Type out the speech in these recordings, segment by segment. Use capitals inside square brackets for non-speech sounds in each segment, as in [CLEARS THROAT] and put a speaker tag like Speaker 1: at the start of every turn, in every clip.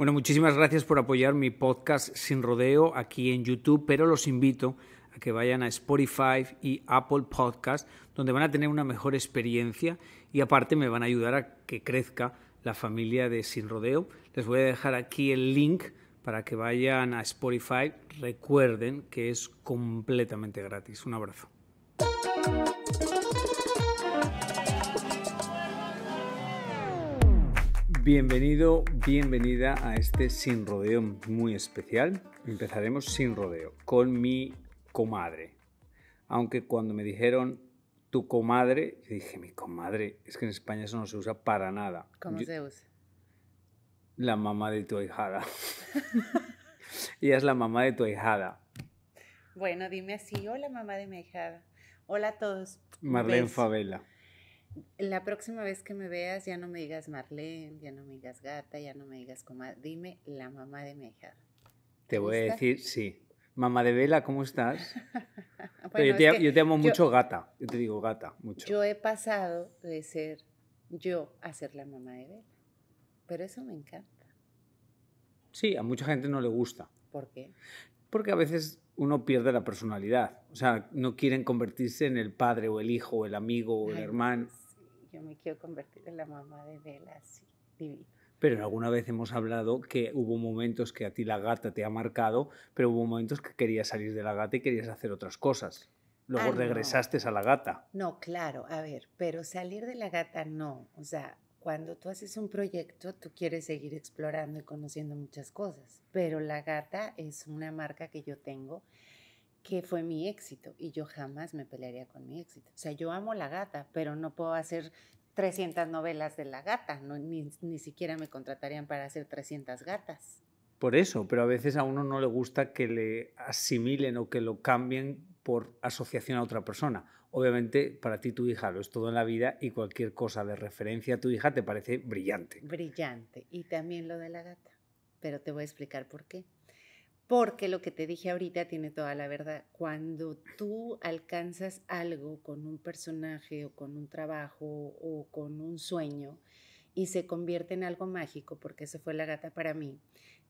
Speaker 1: Bueno, muchísimas gracias por apoyar mi podcast Sin Rodeo aquí en YouTube, pero los invito a que vayan a Spotify y Apple Podcast, donde van a tener una mejor experiencia y aparte me van a ayudar a que crezca la familia de Sin Rodeo. Les voy a dejar aquí el link para que vayan a Spotify. Recuerden que es completamente gratis. Un abrazo. Bienvenido, bienvenida a este sin rodeo muy especial. Empezaremos sin rodeo con mi comadre. Aunque cuando me dijeron tu comadre, dije, mi comadre, es que en España eso no se usa para nada. ¿Cómo se usa? La mamá de tu ahijada. [LAUGHS] Ella es la mamá de tu ahijada.
Speaker 2: Bueno, dime así, hola mamá de mi ahijada. Hola a todos. Marlene Favela la próxima vez que me veas ya no me digas Marlene, ya no me digas gata, ya no me digas comadre, dime la mamá de mi hija. Te voy a decir,
Speaker 1: sí. Mamá de Vela, ¿cómo estás?
Speaker 2: [LAUGHS] yo, te, amo mucho gata,
Speaker 1: yo te digo gata, mucho.
Speaker 2: Yo he pasado de ser yo a ser la mamá de Vela. Pero eso me encanta.
Speaker 1: Sí, a mucha gente no le gusta. ¿Por qué? Porque a veces uno pierde la personalidad. O sea, no quieren convertirse en el padre o el hijo o el amigo o el hermano
Speaker 2: yo me quiero convertir en la mamá de Vela, así, divina.
Speaker 1: Pero alguna vez hemos hablado que hubo momentos que a ti la gata te ha marcado, pero hubo momentos que querías salir de la gata y querías hacer otras cosas. Luego ah, regresaste a la gata.
Speaker 2: No, claro, a ver, pero salir de la gata no. O sea, cuando tú haces un proyecto, tú quieres seguir explorando y conociendo muchas cosas. Pero la gata es una marca que yo tengo que fue mi éxito y yo jamás me pelearía con mi éxito. O sea, yo amo la gata, pero no puedo hacer 300 novelas de la gata, ni, ni, siquiera me contratarían para hacer 300 gatas.
Speaker 1: Por eso, pero a veces a uno no le gusta que le asimilen o que lo cambien por asociación a otra persona. Obviamente, para ti tu hija lo es todo en la vida y cualquier cosa de referencia a tu hija te parece brillante.
Speaker 2: Brillante. Y también lo de la gata. Pero te voy a explicar por qué. Porque lo que te dije ahorita tiene toda la verdad. Cuando tú alcanzas algo con un personaje o con un trabajo o con un sueño y se convierte en algo mágico, porque eso fue la gata para mí,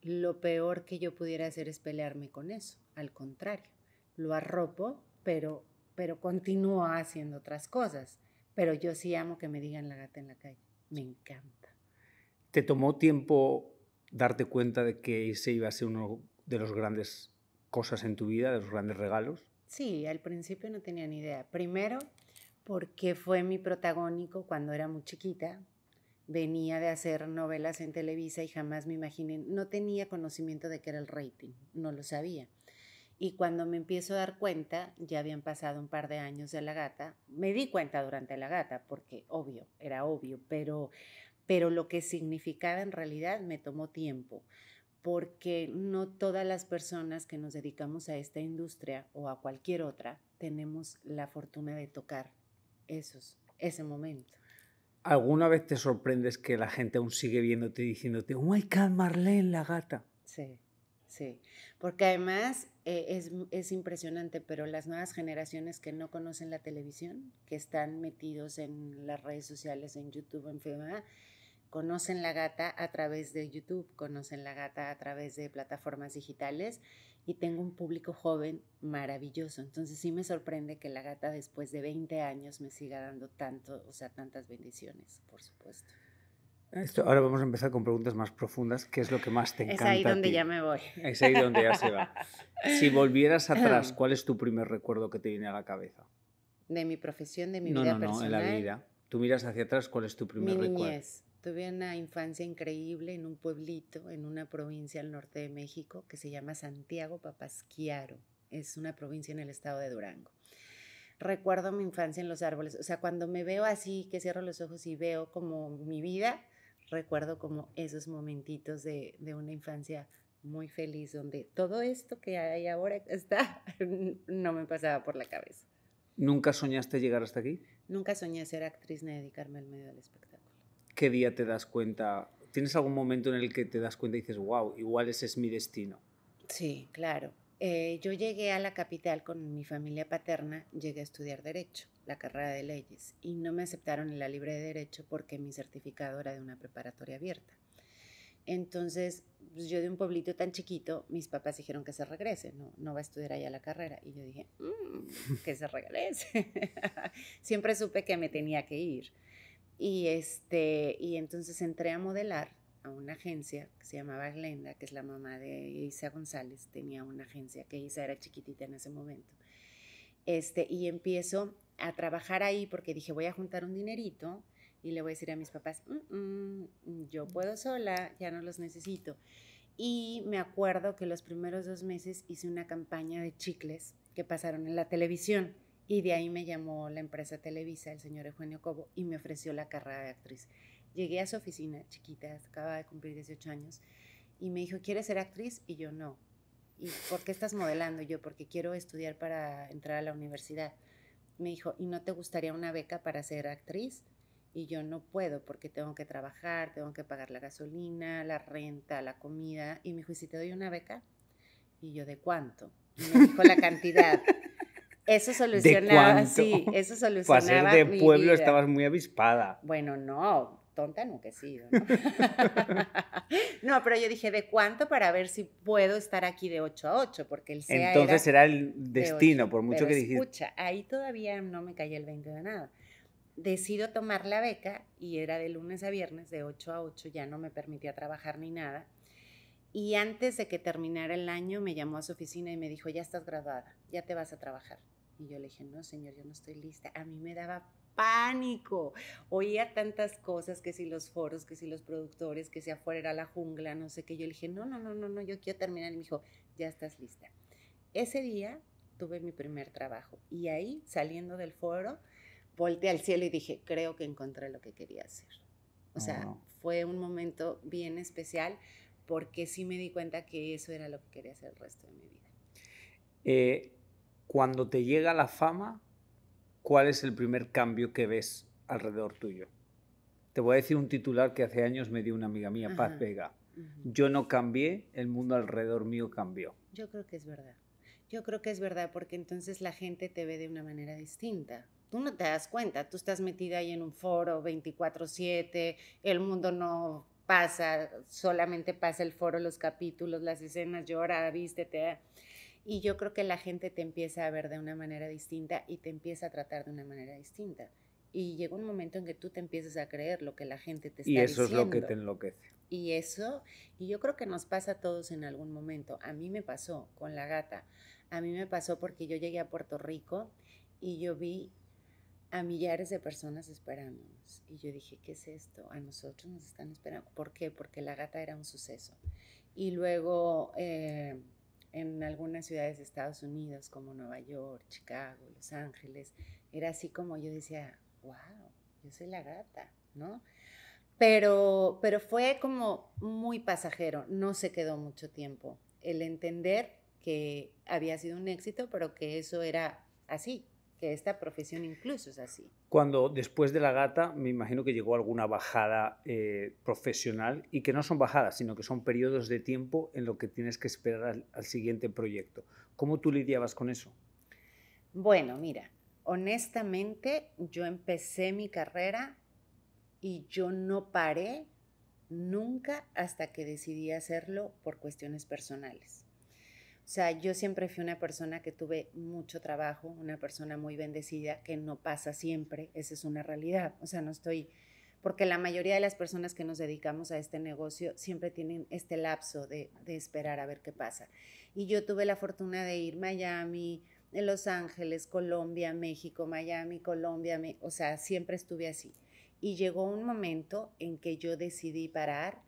Speaker 2: lo peor que yo pudiera hacer es pelearme con eso. Al contrario, lo arropo, pero, pero continúo haciendo otras cosas. Pero yo sí amo que me digan la gata en la calle. Me encanta.
Speaker 1: ¿Te tomó tiempo darte cuenta de que ese iba a ser uno de los grandes cosas en tu vida, de los grandes regalos?
Speaker 2: Sí, al principio no tenía ni idea. Primero, porque fue mi protagónico cuando era muy chiquita. Venía de hacer novelas en Televisa y jamás me imaginé, no tenía conocimiento de qué era el rating, no lo sabía. Y cuando me empiezo a dar cuenta, ya habían pasado un par de años de la gata, me di cuenta durante la gata, porque obvio, era obvio, pero, pero lo que significaba en realidad me tomó tiempo, porque no todas las personas que nos dedicamos a esta industria o a cualquier otra tenemos la fortuna de tocar esos, ese momento.
Speaker 1: ¿Alguna vez te sorprendes que la gente aún sigue viéndote y diciéndote, oh my
Speaker 2: God, Marlene, la gata? Sí, sí, porque además eh, es, es impresionante, pero las nuevas generaciones que no conocen la televisión, que están metidos en las redes sociales, en YouTube, en Facebook, conocen la gata a través de YouTube, conocen la gata a través de plataformas digitales y tengo un público joven maravilloso. Entonces sí me sorprende que la gata después de 20 años me siga dando tanto, o sea, tantas bendiciones, por supuesto.
Speaker 1: Esto, ahora vamos a empezar con preguntas más profundas. ¿Qué es lo que más te encanta? Es ahí donde ya me voy. Es ahí donde ya se va. Si [LAUGHS] volvieras atrás, [CLEARS THROAT] ¿cuál es tu primer recuerdo que te viene a la cabeza?
Speaker 2: De mi profesión, de mi vida no, no, personal. No, en la
Speaker 1: vida. Tú miras hacia atrás, ¿cuál es tu primer recuerdo?
Speaker 2: Tuve una infancia increíble en un pueblito, en una provincia al norte de México que se llama Santiago Papasquiaro. Es una provincia en el estado de Durango. Recuerdo mi infancia en los árboles. O sea, cuando me veo así, que cierro los ojos y veo como mi vida, recuerdo como esos momentitos de, una infancia muy feliz, donde todo esto que hay ahora [LAUGHS] está, no me pasaba por la cabeza.
Speaker 1: ¿Nunca soñaste llegar hasta aquí?
Speaker 2: Nunca soñé ser actriz ni dedicarme al medio del espectáculo
Speaker 1: qué día te das cuenta? ¿Tienes algún momento en el que te das cuenta y dices, wow, igual ese es mi destino?
Speaker 2: Sí, claro. Eh, yo llegué a la capital con mi familia paterna, llegué a estudiar Derecho, la carrera de leyes, y no me aceptaron en la libre de Derecho porque mi certificado era de una preparatoria abierta. Entonces, pues, yo de un pueblito tan chiquito, mis papás dijeron que se regrese, no, va a estudiar allá la carrera. Y yo dije, mm, que se regrese. [LAUGHS] Siempre supe que me tenía que ir. Y, este, y entonces entré a modelar a una agencia que se llamaba Glenda, que es la mamá de Isa González, tenía una agencia que Isa era chiquitita en ese momento. Este, y empiezo a trabajar ahí porque dije, voy a juntar un dinerito y le voy a decir a mis papás, mm, mm, yo puedo sola, ya no los necesito. Y me acuerdo que los primeros dos meses hice una campaña de chicles que pasaron en la televisión y de ahí me llamó la empresa Televisa, el señor Eugenio Cobo, y me ofreció la carrera de actriz. Llegué a su oficina, chiquita, acababa de cumplir 18 años, y me dijo, ¿quieres ser actriz? Y yo no. ¿Y por qué estás modelando? yo, porque quiero estudiar para entrar a la universidad. Me dijo, ¿y no te gustaría una beca para ser actriz? Y yo no puedo porque tengo que trabajar, tengo que pagar la gasolina, la renta, la comida. Y me dijo, ¿y si te doy una beca? Y yo, ¿de cuánto? Y me dijo la cantidad. [LAUGHS] Eso solucionaba, sí, eso [LAUGHS] solucionaba. ser de pueblo estabas
Speaker 1: muy avispada.
Speaker 2: Bueno, no, tonta nunca he sido. [LAUGHS] ¿no? pero yo dije, ¿de cuánto para ver si puedo estar aquí de 8 a 8? Porque el sea Entonces era, el
Speaker 1: destino, por mucho que dijiste.
Speaker 2: Escucha, ahí todavía no me caía el 20 de nada. Decido tomar la beca y era de lunes a viernes, de 8 a 8, ya no me permitía trabajar ni nada. Y antes de que terminara el año, me llamó a su oficina y me dijo, ya estás graduada, ya te vas a trabajar. Y yo le dije, no, señor, yo no estoy lista. A mí me daba pánico. Oía tantas cosas, que si los foros, que si los productores, que si afuera era la jungla, no sé qué. Yo le dije, no, no, no, no, no, yo quiero terminar. Y me dijo, ya estás lista. Ese día tuve mi primer trabajo y ahí, saliendo del foro, volteé al cielo y dije, creo que encontré lo que quería hacer. O sea, oh. fue un momento bien especial porque sí me di cuenta que eso era lo que quería hacer el resto de mi vida.
Speaker 1: Eh, cuando te llega la fama, ¿cuál es el primer cambio que ves alrededor tuyo? Te voy a decir un titular que hace años me dio una amiga mía, Paz Vega. Yo no cambié, el mundo alrededor mío cambió.
Speaker 2: Yo creo que es verdad. Yo creo que es verdad porque entonces la gente te ve de una manera distinta. Tú no te das cuenta, tú estás metida ahí en un foro 24/7, el mundo no pasa, solamente pasa el foro, los capítulos, las escenas, llora, vístete y yo creo que la gente te empieza a ver de una manera distinta y te empieza a tratar de una manera distinta. Y llega un momento en que tú te empiezas a creer lo que la gente te está diciendo. Y eso es lo que te
Speaker 1: enloquece.
Speaker 2: Y eso, y yo creo que nos pasa a todos en algún momento. A mí me pasó con la gata. A mí me pasó porque yo llegué a Puerto Rico y yo vi a millares de personas esperándonos. Y yo dije, ¿qué es esto? A nosotros nos están esperando. ¿Por qué? Porque la gata era un suceso. Y luego... Eh, en algunas ciudades de Estados Unidos como Nueva York, Chicago, Los Ángeles, era así como yo decía, wow, yo soy la gata, ¿no? Pero, pero fue como muy pasajero, no se quedó mucho tiempo. El entender que había sido un éxito, pero que eso era así, que esta profesión incluso es así.
Speaker 1: Cuando después de la gata, me imagino que llegó alguna bajada eh, profesional y que no son bajadas, sino que son periodos de tiempo en lo que tienes que esperar al siguiente proyecto. ¿Cómo tú lidiabas con eso?
Speaker 2: Bueno, mira, honestamente yo empecé mi carrera y yo no paré nunca hasta que decidí hacerlo por cuestiones personales. O sea, yo siempre fui una persona que tuve mucho trabajo, una persona muy bendecida, que no pasa siempre, esa es una realidad. O sea, no estoy, porque la mayoría de las personas que nos dedicamos a este negocio siempre tienen este lapso de, esperar a ver qué pasa. Y yo tuve la fortuna de ir a Miami, en Los Ángeles, Colombia, México, Miami, Colombia, o sea, siempre estuve así. Y llegó un momento en que yo decidí parar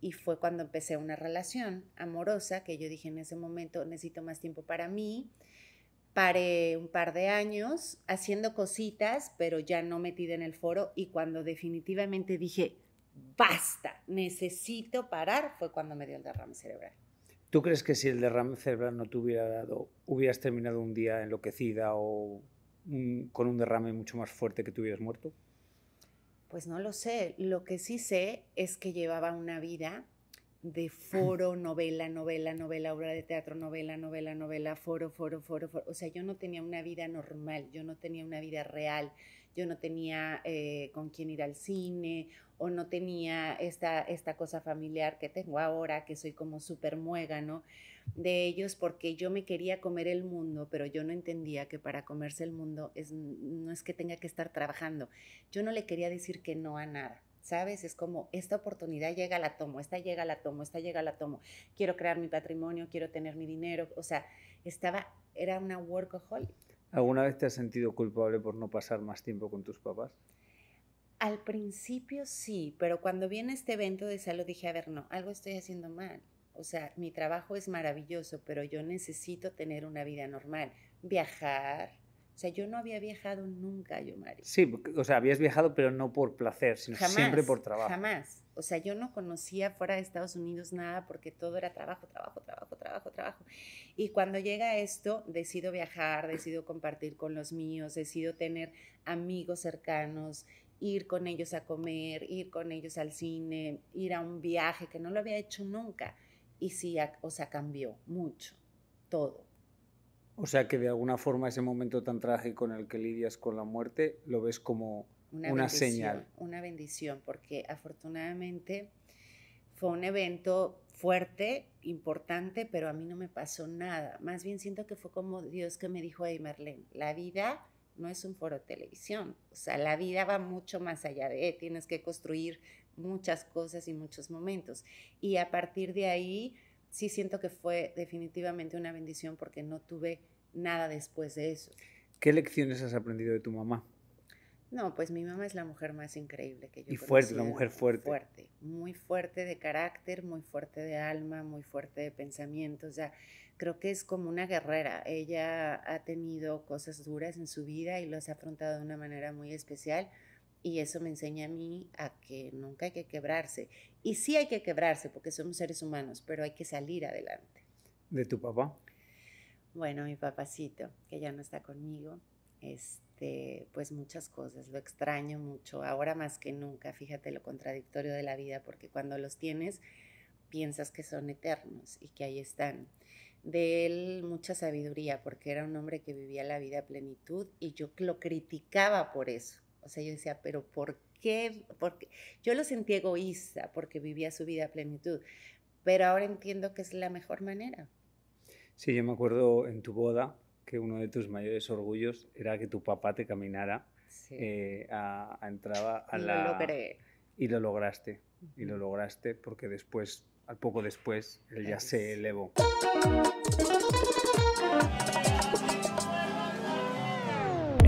Speaker 2: y fue cuando empecé una relación amorosa que yo dije en ese momento necesito más tiempo para mí. Paré un par de años haciendo cositas, pero ya no metida en el foro y cuando definitivamente dije, basta, necesito parar, fue cuando me dio el derrame cerebral.
Speaker 1: ¿Tú crees que si el derrame cerebral no te hubiera dado, hubieras terminado un día enloquecida o con un derrame mucho más fuerte que te hubieras muerto?
Speaker 2: Pues no lo sé. Lo que sí sé es que llevaba una vida de foro, novela, novela, novela, obra de teatro, novela, novela, novela, foro, foro, foro, foro. O sea, yo no tenía una vida normal, yo no tenía una vida real, yo no tenía eh, con quién ir al cine o no tenía esta, esta cosa familiar que tengo ahora, que soy como súper muega, ¿no? De ellos porque yo me quería comer el mundo, pero yo no entendía que para comerse el mundo no es que tenga que estar trabajando. Yo no le quería decir que no a nada ¿sabes? Es como, esta oportunidad llega, la tomo, esta llega, la tomo, esta llega, la tomo. Quiero crear mi patrimonio, quiero tener mi dinero. O sea, estaba, era una workaholic.
Speaker 1: ¿Alguna vez te has sentido culpable por no pasar más tiempo con tus papás?
Speaker 2: Al principio sí, pero cuando viene este evento de salud dije, a ver, no, algo estoy haciendo mal. O sea, mi trabajo es maravilloso, pero yo necesito tener una vida normal. Viajar, o sea, yo no había viajado nunca, yo, Mari.
Speaker 1: Sí, o sea, habías viajado, pero no por placer, sino siempre por trabajo. Jamás.
Speaker 2: O sea, yo no conocía fuera de Estados Unidos nada porque todo era trabajo, trabajo, trabajo, trabajo, trabajo. Y cuando llega esto, decido viajar, decido compartir con los míos, decido tener amigos cercanos, ir con ellos a comer, ir con ellos al cine, ir a un viaje que no lo había hecho nunca. Y sí, o sea, cambió mucho, todo.
Speaker 1: O sea que de alguna forma ese momento tan trágico en el que lidias con la muerte lo ves como
Speaker 2: una, señal. Una bendición, porque afortunadamente fue un evento fuerte, importante, pero a mí no me pasó nada. Más bien siento que fue como Dios que me dijo, a Marlene, la vida no es un foro de televisión. O sea, la vida va mucho más allá de, tienes que construir muchas cosas y muchos momentos. Y a partir de ahí sí siento que fue definitivamente una bendición porque no tuve nada después de eso.
Speaker 1: ¿Qué lecciones has aprendido de tu mamá?
Speaker 2: No, pues mi mamá es la mujer más increíble que yo. Y fuerte, la mujer fuerte. Fuerte, muy fuerte de carácter, muy fuerte de alma, muy fuerte de pensamiento. O sea, creo que es como una guerrera. Ella ha tenido cosas duras en su vida y las ha afrontado de una manera muy especial y eso me enseña a mí a que nunca hay que quebrarse. Y sí hay que quebrarse porque somos seres humanos, pero hay que salir adelante.
Speaker 1: ¿De tu papá?
Speaker 2: Bueno, mi papacito, que ya no está conmigo, este, pues muchas cosas, lo extraño mucho, ahora más que nunca, fíjate lo contradictorio de la vida, porque cuando los tienes piensas que son eternos y que ahí están. De él mucha sabiduría, porque era un hombre que vivía la vida a plenitud y yo lo criticaba por eso o sea, yo decía, pero ¿por qué? Porque yo lo sentí egoísta porque vivía su vida a plenitud, pero ahora entiendo que es la mejor manera.
Speaker 1: Sí, yo me acuerdo en tu boda que uno de tus mayores orgullos era que tu papá te caminara eh, a, entrar entraba a la... Lo logré. Y lo lograste, y lo lograste porque después, al poco después, él ya se elevó.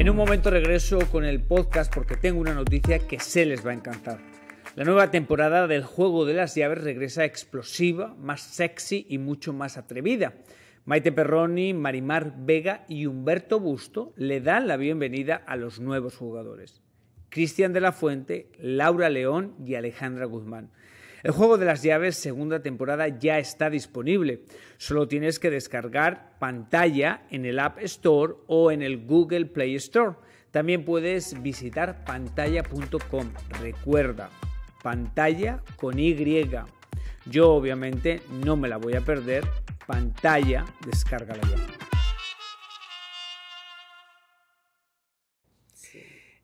Speaker 1: En un momento regreso con el podcast porque tengo una noticia que se les va a encantar. La nueva temporada del Juego de las Llaves regresa explosiva, más sexy y mucho más atrevida. Maite Perroni, Marimar Vega y Humberto Busto le dan la bienvenida a los nuevos jugadores. Cristian de la Fuente, Laura León y Alejandra Guzmán. El juego de las llaves segunda temporada ya está disponible. Solo tienes que descargar pantalla en el App Store o en el Google Play Store. También puedes visitar pantalla.com. Recuerda, pantalla con Y. Yo obviamente no me la voy a perder. Pantalla, descárgala ya.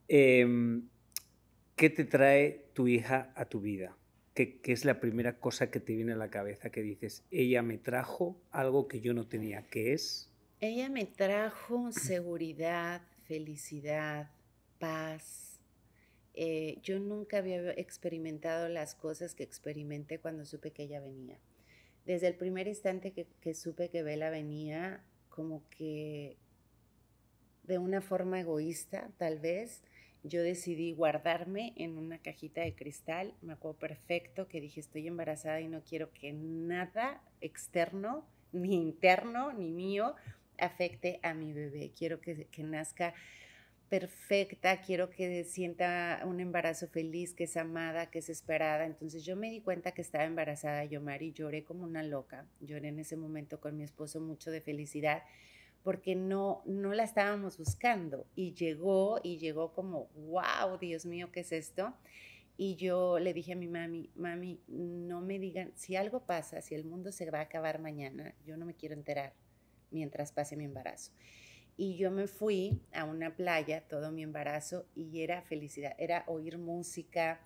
Speaker 1: Em, ¿Qué te trae tu hija a tu vida? ¿Qué, es la primera cosa que te viene a la cabeza que dices, ella me trajo algo que yo no tenía? ¿Qué es?
Speaker 2: Ella me trajo seguridad, felicidad, paz. Eh, yo nunca había experimentado las cosas que experimenté cuando supe que ella venía. Desde el primer instante que, que supe que Vela venía, como que de una forma egoísta, tal vez, yo decidí guardarme en una cajita de cristal. Me acuerdo perfecto que dije, estoy embarazada y no quiero que nada externo, ni interno, ni mío, afecte a mi bebé. Quiero que, nazca perfecta, quiero que sienta un embarazo feliz, que es amada, que es esperada. Entonces yo me di cuenta que estaba embarazada yo, Mari, lloré como una loca. Lloré en ese momento con mi esposo mucho de felicidad porque no, no la estábamos buscando. Y llegó y llegó como, wow, Dios mío, ¿qué es esto? Y yo le dije a mi mami, mami, no me digan, si algo pasa, si el mundo se va a acabar mañana, yo no me quiero enterar mientras pase mi embarazo. Y yo me fui a una playa todo mi embarazo y era felicidad, era oír música,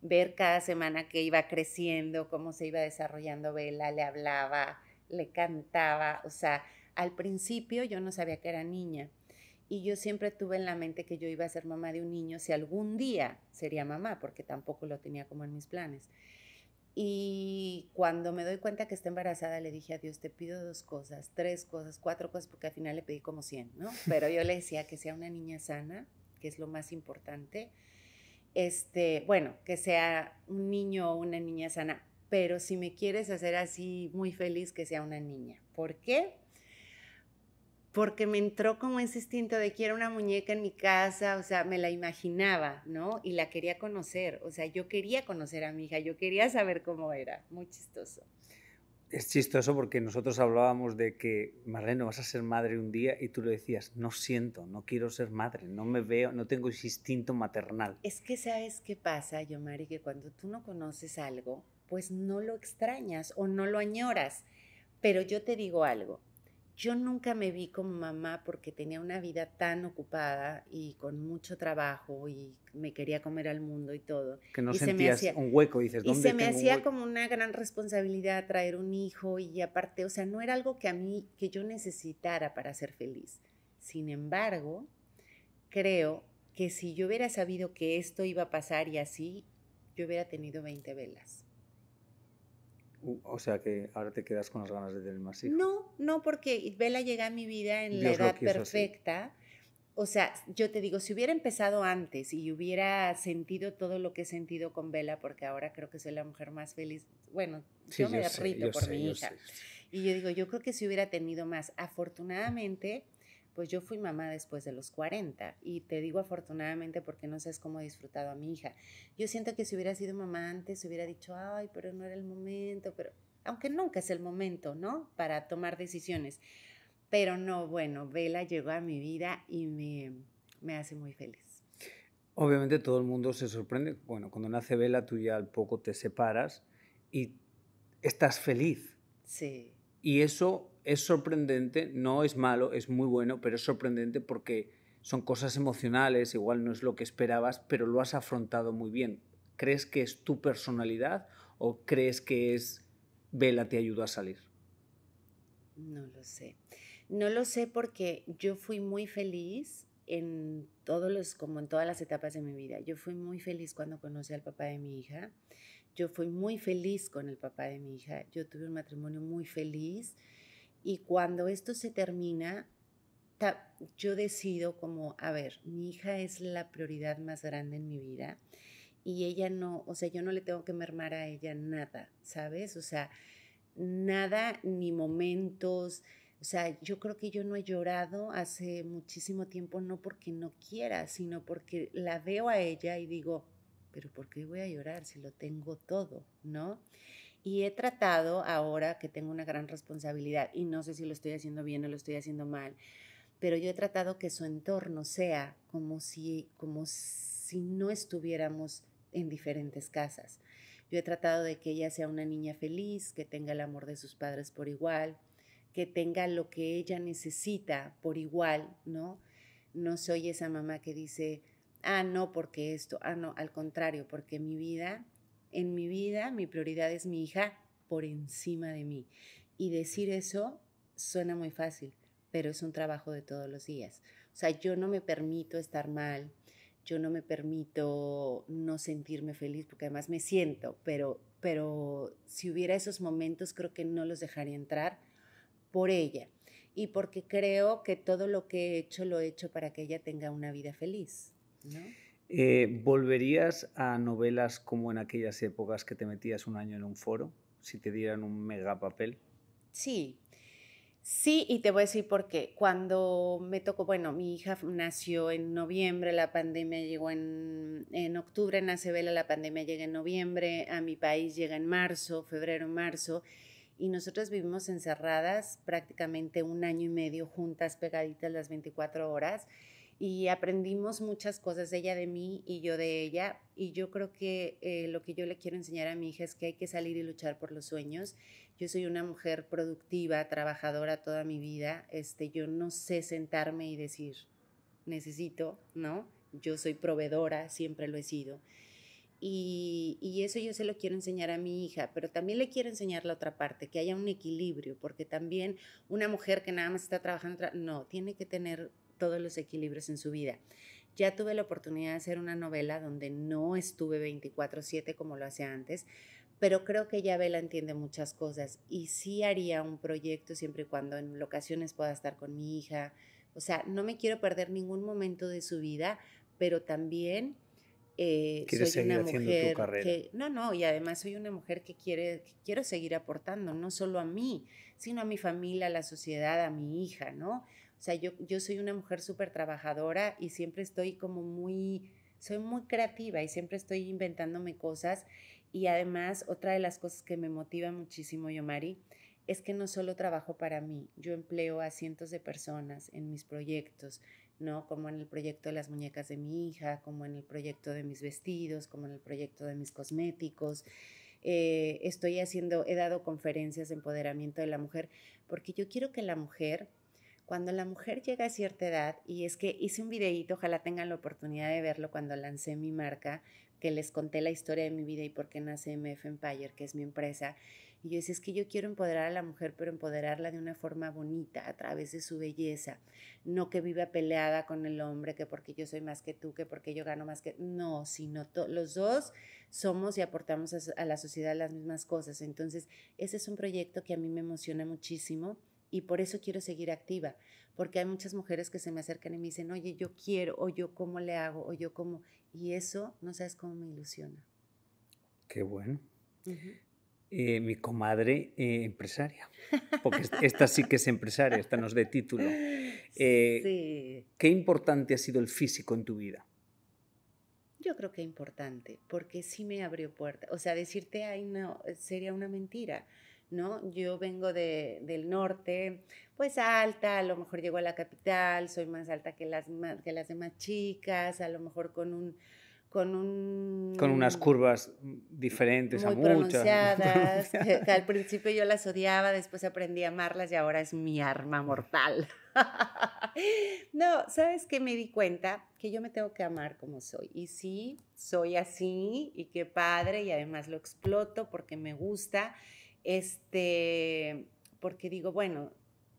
Speaker 2: ver cada semana que iba creciendo, cómo se iba desarrollando Vela, le hablaba, le cantaba, o sea, al principio yo no sabía que era niña y yo siempre tuve en la mente que yo iba a ser mamá de un niño si algún día sería mamá, porque tampoco lo tenía como en mis planes. Y cuando me doy cuenta que está embarazada, le dije a Dios, te pido dos cosas, tres cosas, cuatro cosas, porque al final le pedí como 100, ¿no? [LAUGHS] Pero yo le decía que sea una niña sana, que es lo más importante. Este, bueno, que sea un niño o una niña sana, pero si me quieres hacer así muy feliz, que sea una niña. ¿Por qué? porque me entró como ese instinto de quiero una muñeca en mi casa, o sea, me la imaginaba, ¿no? Y la quería conocer, o sea, yo quería conocer a mi hija, yo quería saber cómo era, muy chistoso.
Speaker 1: Es chistoso porque nosotros hablábamos de que, Marlene, vas a ser madre un día y tú le decías, no siento, no quiero ser madre, no me veo, no tengo ese instinto maternal.
Speaker 2: Es que sabes qué pasa, Yomari, que cuando tú no conoces algo, pues no lo extrañas o no lo añoras. Pero yo te digo algo, yo nunca me vi como mamá porque tenía una vida tan ocupada y con mucho trabajo y me quería comer al mundo y todo. Que no se me hacía, un hueco, dices. ¿dónde y se me hacía como una gran responsabilidad traer un hijo y aparte, o sea, no era algo que a mí, que yo necesitara para ser feliz. Sin embargo, creo que si yo hubiera sabido que esto iba a pasar y así, yo hubiera tenido 20 velas.
Speaker 1: O sea que ahora te quedas con las ganas de tener más hijos.
Speaker 2: No, no, porque Vela llega a mi vida en la edad perfecta. O sea, yo te digo, si hubiera empezado antes y hubiera sentido todo lo que he sentido con Vela, porque ahora creo que soy la mujer más feliz, bueno, yo me derrito por mi hija. Y yo digo, yo creo que si hubiera tenido más, afortunadamente pues yo fui mamá después de los 40 y te digo afortunadamente porque no sabes cómo he disfrutado a mi hija. Yo siento que si hubiera sido mamá antes, hubiera dicho, ay, pero no era el momento, pero aunque nunca es el momento, ¿no? Para tomar decisiones. Pero no, bueno, Vela llegó a mi vida y me, me hace muy feliz.
Speaker 1: Obviamente todo el mundo se sorprende. Bueno, cuando nace Vela tú ya al poco te separas y estás feliz. Sí. Y eso es sorprendente, no es malo, es muy bueno, pero es sorprendente porque son cosas emocionales, igual no es lo que esperabas, pero lo has afrontado muy bien. ¿Crees que es tu personalidad o crees que es Vela te ayudó a salir?
Speaker 2: No lo sé. No lo sé porque yo fui muy feliz en todos los, como en todas las etapas de mi vida. Yo fui muy feliz cuando conocí al papá de mi hija. Yo fui muy feliz con el papá de mi hija. Yo tuve un matrimonio muy feliz y cuando esto se termina, yo decido como, a ver, mi hija es la prioridad más grande en mi vida y ella no, o sea, yo no le tengo que mermar a ella nada, ¿sabes? O sea, nada ni momentos. O sea, yo creo que yo no he llorado hace muchísimo tiempo, no porque no quiera, sino porque la veo a ella y digo, pero ¿por qué voy a llorar si lo tengo todo? ¿No? Y he tratado ahora que tengo una gran responsabilidad y no sé si lo estoy haciendo bien o lo estoy haciendo mal, pero yo he tratado que su entorno sea como si, como si no estuviéramos en diferentes casas. Yo he tratado de que ella sea una niña feliz, que tenga el amor de sus padres por igual, que tenga lo que ella necesita por igual, ¿no? No soy esa mamá que dice, ah, no, porque esto, ah, no, al contrario, porque mi vida en mi vida mi prioridad es mi hija por encima de mí. Y decir eso suena muy fácil, pero es un trabajo de todos los días. O sea, yo no me permito estar mal, yo no me permito no sentirme feliz, porque además me siento, pero, pero si hubiera esos momentos creo que no los dejaría entrar por ella. Y porque creo que todo lo que he hecho lo he hecho para que ella tenga una vida feliz. ¿no?
Speaker 1: Eh, ¿Volverías a novelas como en aquellas épocas que te metías un año en un foro si te dieran un mega papel?
Speaker 2: Sí, sí, y te voy a decir por qué. Cuando me tocó, bueno, mi hija nació en noviembre, la pandemia llegó en, octubre, nace Vela, la pandemia llega en noviembre, a mi país llega en marzo, febrero, marzo y nosotros vivimos encerradas prácticamente un año y medio juntas, pegaditas las 24 horas y aprendimos muchas cosas, ella de mí y yo de ella. Y yo creo que eh, lo que yo le quiero enseñar a mi hija es que hay que salir y luchar por los sueños. Yo soy una mujer productiva, trabajadora toda mi vida. Este, yo no sé sentarme y decir, necesito, ¿no? Yo soy proveedora, siempre lo he sido. Y, y, eso yo se lo quiero enseñar a mi hija, pero también le quiero enseñar la otra parte, que haya un equilibrio, porque también una mujer que nada más está trabajando, no, tiene que tener todos los equilibrios en su vida. Ya tuve la oportunidad de hacer una novela donde no estuve 24/7 como lo hacía antes, pero creo que ya Vela entiende muchas cosas y sí haría un proyecto siempre y cuando en ocasiones pueda estar con mi hija. O sea, no me quiero perder ningún momento de su vida, pero también eh, soy una mujer que no no y además soy una mujer que quiere quiero seguir aportando no solo a mí sino a mi familia a la sociedad a mi hija no o sea, yo, soy una mujer súper trabajadora y siempre estoy como muy, soy muy creativa y siempre estoy inventándome cosas. Y además, otra de las cosas que me motiva muchísimo, Yomari, es que no solo trabajo para mí, yo empleo a cientos de personas en mis proyectos, ¿no? Como en el proyecto de las muñecas de mi hija, como en el proyecto de mis vestidos, como en el proyecto de mis cosméticos. Eh, estoy haciendo, he dado conferencias de empoderamiento de la mujer, porque yo quiero que la mujer cuando la mujer llega a cierta edad, y es que hice un videíto, ojalá tengan la oportunidad de verlo cuando lancé mi marca, que les conté la historia de mi vida y por qué nace MF Empire, que es mi empresa. Y yo decía, es que yo quiero empoderar a la mujer, pero empoderarla de una forma bonita, a través de su belleza. No que viva peleada con el hombre, que porque yo soy más que tú, que porque yo gano más que... No, sino los dos somos y aportamos a, a la sociedad las mismas cosas. Entonces, ese es un proyecto que a mí me emociona muchísimo y por eso quiero seguir activa, porque hay muchas mujeres que se me acercan y me dicen, oye, yo quiero, o yo cómo le hago, o yo cómo, y eso no sabes cómo me ilusiona.
Speaker 1: Qué bueno. Eh, mi comadre eh, empresaria, porque esta sí que es empresaria, esta nos de título.
Speaker 2: Eh, sí.
Speaker 1: ¿Qué importante ha sido el físico en tu vida?
Speaker 2: Yo creo que importante, porque sí me abrió puerta O sea, decirte, ay, no, sería una mentira ¿no? Yo vengo del norte, pues alta, a lo mejor llego a la capital, soy más alta que las, que las demás chicas, a lo mejor con un... Con, unas
Speaker 1: curvas diferentes a muchas. [LAUGHS] al
Speaker 2: principio yo las odiaba, después aprendí a amarlas y ahora es mi arma mortal. [LAUGHS] no, sabes que me di cuenta que yo me tengo que amar como soy. Y sí, soy así y qué padre y además lo exploto porque me gusta este, porque digo, bueno,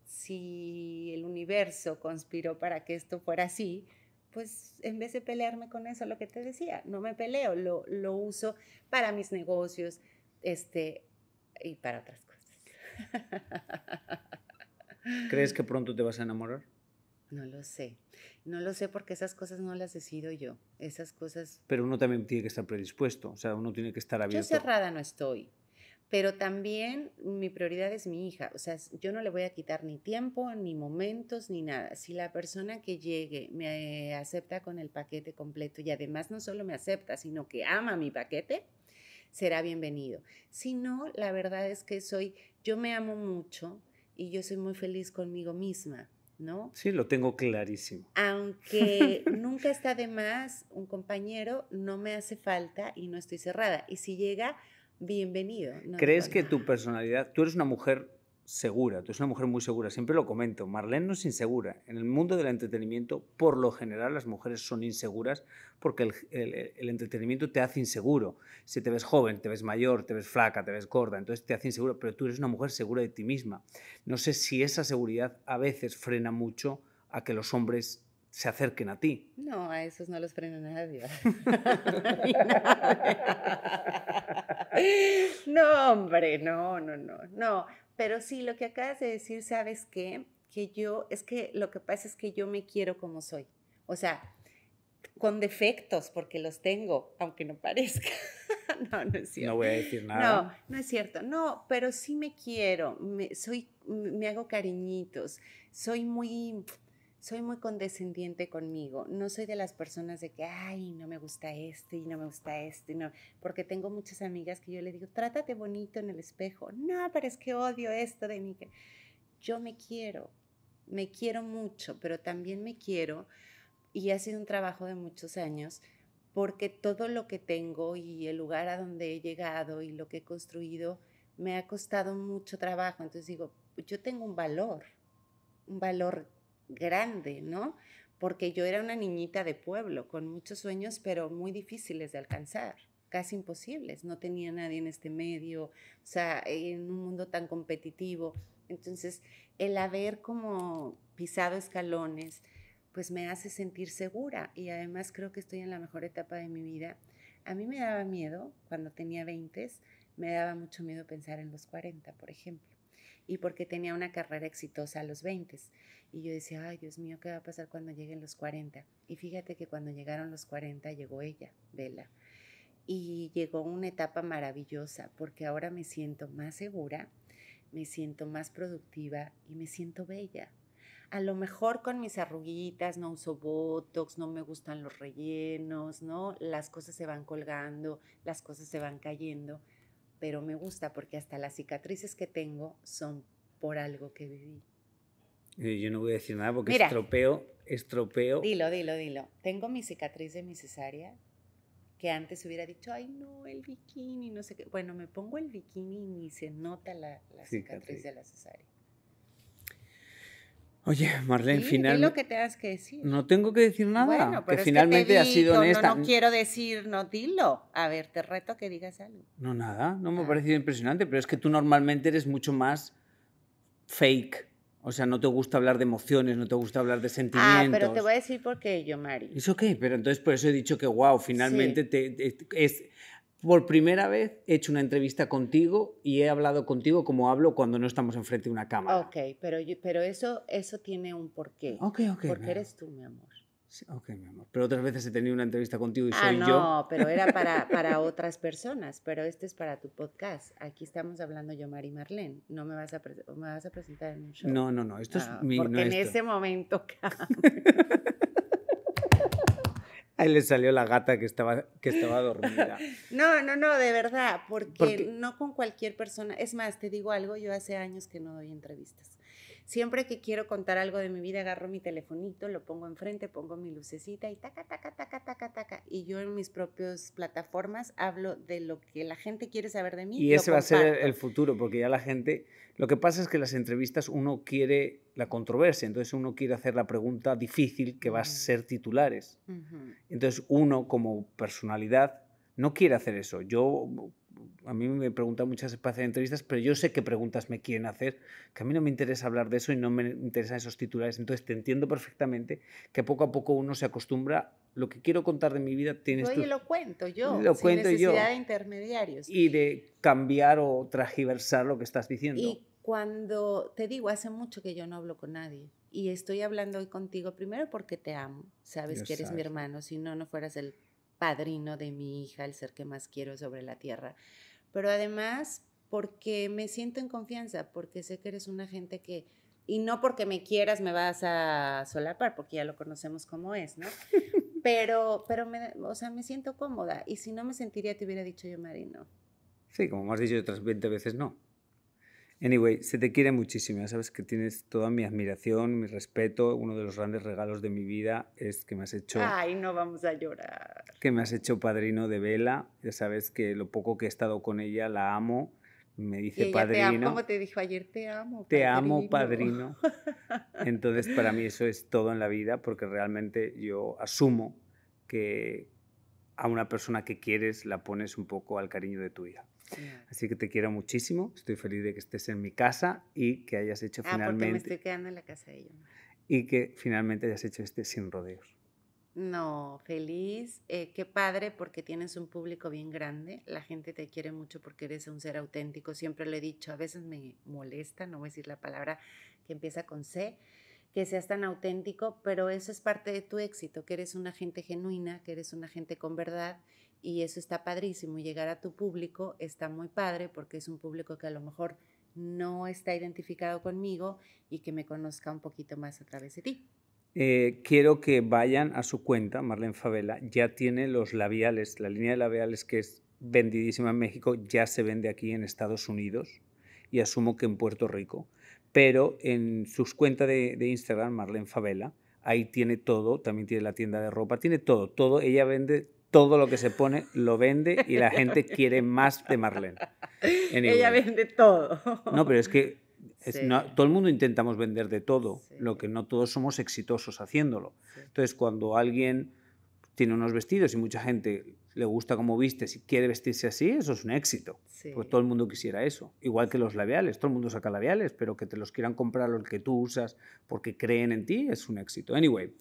Speaker 2: si el universo conspiró para que esto fuera así, pues en vez de pelearme con eso, lo que te decía, no me peleo, lo, lo uso para mis negocios este, y para otras cosas. [LAUGHS] ¿Crees
Speaker 1: que pronto te vas a enamorar?
Speaker 2: No lo sé. No lo sé porque esas cosas no las decido yo. Esas cosas.
Speaker 1: Pero uno también tiene que estar predispuesto. O sea, uno tiene que estar abierto. Yo
Speaker 2: cerrada no estoy pero también mi prioridad es mi hija, o sea, yo no le voy a quitar ni tiempo, ni momentos, ni nada. Si la persona que llegue me acepta con el paquete completo y además no solo me acepta, sino que ama mi paquete, será bienvenido. Si no, la verdad es que soy, yo me amo mucho y yo soy muy feliz conmigo misma. ¿No?
Speaker 1: Sí, lo tengo clarísimo.
Speaker 2: Aunque [LAUGHS] nunca está de más un compañero, no me hace falta y no estoy cerrada. Y si llega, bienvenido. ¿Crees
Speaker 1: que tu personalidad, tú eres una mujer segura, tú eres una mujer muy segura, siempre lo comento, Marlene no es insegura. En el mundo del entretenimiento, por lo general, las mujeres son inseguras porque el, el, entretenimiento te hace inseguro. Si te ves joven, te ves mayor, te ves flaca, te ves gorda, entonces te hace inseguro, pero tú eres una mujer segura de ti misma. No sé si esa seguridad a veces frena mucho a que los hombres se acerquen a ti.
Speaker 2: No, a esos no los prende nadie. [LAUGHS] no, hombre, no, no, no, no. Pero sí, lo que acabas de decir, ¿sabes qué? Que yo, es que lo que pasa es que yo me quiero como soy. O sea, con defectos, porque los tengo, aunque no parezca. [LAUGHS] no, no es
Speaker 1: cierto. No voy a decir nada. No,
Speaker 2: no es cierto. No, pero sí me quiero. Me, soy, me hago cariñitos. Soy muy soy muy condescendiente conmigo. No soy de las personas de que, ay, no me gusta este y no me gusta este, no. Porque tengo muchas amigas que yo le digo, trátate bonito en el espejo. No, pero es que odio esto de mí. Yo me quiero, me quiero mucho, pero también me quiero. Y ha sido un trabajo de muchos años porque todo lo que tengo y el lugar a donde he llegado y lo que he construido me ha costado mucho trabajo. Entonces digo, yo tengo un valor, un valor grande, ¿no? Porque yo era una niñita de pueblo, con muchos sueños, pero muy difíciles de alcanzar, casi imposibles. No tenía nadie en este medio, o sea, en un mundo tan competitivo. Entonces, el haber como pisado escalones, pues me hace sentir segura y además creo que estoy en la mejor etapa de mi vida. A mí me daba miedo cuando tenía 20, me daba mucho miedo pensar en los 40, por ejemplo y porque tenía una carrera exitosa a los 20. Y yo decía, ay Dios mío, ¿qué va a pasar cuando lleguen los 40? Y fíjate que cuando llegaron los 40 llegó ella, Vela. Y llegó una etapa maravillosa porque ahora me siento más segura, me siento más productiva y me siento bella. A lo mejor con mis arruguitas no uso botox, no me gustan los rellenos, ¿no? Las cosas se van colgando, las cosas se van cayendo, pero me gusta porque hasta las cicatrices que tengo son por algo que viví.
Speaker 1: Eh, yo no voy a decir nada porque estropeo, estropeo. Dilo,
Speaker 2: dilo, dilo. Tengo mi cicatriz de mi cesárea que antes hubiera dicho, ay no, el bikini, no sé qué. Bueno, me pongo el bikini y ni se nota la, cicatriz de la cesárea.
Speaker 1: Oye, Marlene, finalmente. lo que tengas que decir. No tengo que decir nada. Bueno, pero que finalmente ha sido honesta. No, no, quiero
Speaker 2: decir, no dilo. A ver, te reto que digas algo.
Speaker 1: No, nada. No me ha ah. parecido impresionante, pero es que tú normalmente eres mucho más fake. O sea, no te gusta hablar de emociones, no te gusta hablar de sentimientos. Ah, pero te voy
Speaker 2: a decir por qué yo, Mari.
Speaker 1: ¿Eso qué? Pero entonces por eso he dicho que, wow, finalmente te, te, es, por primera vez he hecho una entrevista contigo y he hablado contigo como hablo cuando no estamos enfrente de una cámara.
Speaker 2: Ok, pero, pero eso, eso tiene un porqué. Ok, ok. Porque eres tú, mi amor.
Speaker 1: ok, mi amor. Pero otras veces he tenido una entrevista contigo y ah, soy no, yo. No,
Speaker 2: pero era para, [LAUGHS] para otras personas, pero este es para tu podcast. Aquí estamos hablando yo, Mari Marlene. No me vas a, me vas a presentar en un show. No, no, no. Esto es ah, Porque en ese momento. [LAUGHS]
Speaker 1: Ahí le salió la gata que estaba, que estaba dormida. [LAUGHS]
Speaker 2: No, no, no, de verdad, porque, porque no con cualquier persona. Es más, te digo algo, yo hace años que no doy entrevistas. Siempre que quiero contar algo de mi vida, agarro mi telefonito, lo pongo enfrente, pongo mi lucecita y taca, taca, taca, taca, taca. Y yo en mis propias plataformas hablo de lo que la gente quiere saber de mí. Y ese va a ser el
Speaker 1: futuro, porque ya la gente... Lo que pasa es que las entrevistas uno quiere la controversia, entonces uno quiere hacer la pregunta difícil que va a ser titulares. Entonces uno como personalidad no quiere hacer eso. Yo a mí me preguntan muchas espacios de entrevistas, pero yo sé qué preguntas me quieren hacer, que a mí no me interesa hablar de eso y no me interesan esos titulares. Entonces te entiendo perfectamente que poco a poco uno se acostumbra. Lo que quiero contar de mi vida tienes Oye, tú. lo
Speaker 2: cuento yo. Lo sin cuento necesidad de intermediarios. Y
Speaker 1: de cambiar o transgiversar lo que estás diciendo. Y
Speaker 2: cuando te digo, hace mucho que yo no hablo con nadie y estoy hablando hoy contigo, primero porque te amo, sabes que eres mi hermano, si no, no fueras el padrino de mi hija, el ser que más quiero sobre la tierra pero además porque me siento en confianza, porque sé que eres una gente que, y no porque me quieras me vas a solapar, porque ya lo conocemos como es, ¿no? [LAUGHS] Pero, pero me, o sea, me siento cómoda y si no me sentiría, te hubiera dicho yo, Marino.
Speaker 1: Sí, como me has dicho otras 20 veces, no. Anyway, se te quiere muchísimo, ya sabes que tienes toda mi admiración, mi respeto. Uno de los grandes regalos de mi vida es que me has hecho... Ay,
Speaker 2: no vamos a llorar.
Speaker 1: Que me has hecho padrino de Vela. Ya sabes que lo poco que he estado con ella la amo. Me dice y padrino. Te amo, como
Speaker 2: te dijo ayer, te amo. Te amo, padrino.
Speaker 1: [LAUGHS] Entonces, para mí eso es todo en la vida, porque realmente yo asumo que a una persona que quieres la pones un poco al cariño de tu hija. Así que te quiero muchísimo, estoy feliz de que estés en mi casa y que hayas hecho ah, finalmente... Porque me estoy
Speaker 2: quedando en la casa de ellos.
Speaker 1: Y que finalmente hayas hecho este sin rodeos.
Speaker 2: No, feliz, eh, qué padre porque tienes un público bien grande, la gente te quiere mucho porque eres un ser auténtico, siempre lo he dicho, a veces me molesta, no voy a decir la palabra que empieza con C, que seas tan auténtico, pero eso es parte de tu éxito, que eres una gente genuina, que eres una gente con verdad y eso está padrísimo. Llegar a tu público está muy padre porque es un público que a lo mejor no está identificado conmigo y que me conozca un poquito más a través de ti.
Speaker 1: Eh, quiero que vayan a su cuenta, Marlene Favela, ya tiene los labiales, la línea de labiales que es vendidísima en México, ya se vende aquí en Estados Unidos y asumo que en Puerto Rico, pero en sus cuentas de, de Instagram, Marlene Favela, ahí tiene todo, también tiene la tienda de ropa, tiene todo, todo, ella vende todo lo que se pone lo vende y la gente quiere más de Marlene. Ella
Speaker 2: vende todo. No, pero es
Speaker 1: que todo el mundo intentamos vender de todo, lo que no todos somos exitosos haciéndolo. Entonces, cuando alguien tiene unos vestidos y mucha gente le gusta cómo viste, y quiere vestirse así, eso es un éxito. Pues todo el mundo quisiera eso. Igual que los labiales, todo el mundo saca labiales, pero que te los quieran comprar los que tú usas porque creen en ti es un éxito. Anyway,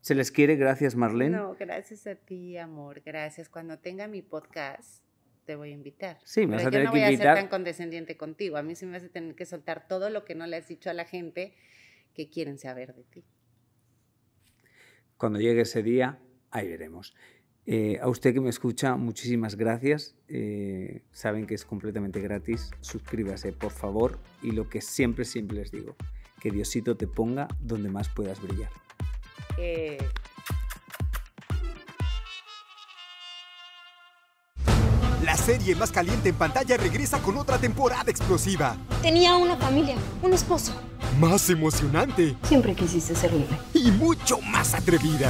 Speaker 1: se les quiere, gracias Marlene. No,
Speaker 2: gracias a ti, amor, gracias. Cuando tenga mi podcast, te voy a invitar. Sí, me vas a tener yo no voy a ser tan condescendiente contigo. A mí sí me a tener que soltar todo lo que no le has dicho a la gente que quieren saber de ti.
Speaker 1: Cuando llegue ese día, ahí veremos. Eh, a usted que me escucha, muchísimas gracias. Eh, saben que es completamente gratis. Suscríbase, por favor. Y lo que siempre, siempre les digo, que Diosito te ponga donde más puedas brillar.
Speaker 2: Eh, la serie más caliente en pantalla regresa con otra temporada explosiva. Tenía una familia, un esposo. Más emocionante. Siempre quisiste ser libre. Y mucho más atrevida.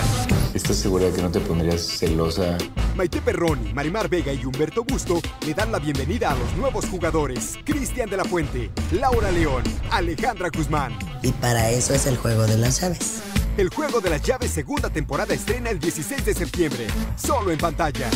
Speaker 2: ¿Estás segura de que no te pondrías celosa?
Speaker 1: Maite Perroni, Marimar Vega y Humberto Busto le dan la bienvenida a los nuevos jugadores. Cristian de la Fuente, Laura León, Alejandra Guzmán. Y para eso es el juego de las aves. El juego de las llaves segunda temporada estrena el 16 de septiembre, solo en pantalla.